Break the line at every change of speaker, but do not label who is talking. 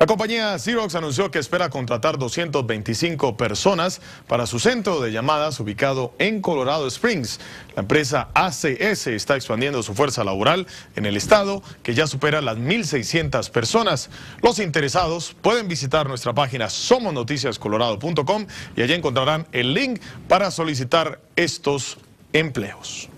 La compañía Xerox anunció que espera contratar 225 personas para su centro de llamadas ubicado en Colorado Springs. La empresa ACS está expandiendo su fuerza laboral en el estado, que ya supera las 1.600 personas. Los interesados pueden visitar nuestra página somonoticiascolorado.com y allí encontrarán el link para solicitar estos empleos.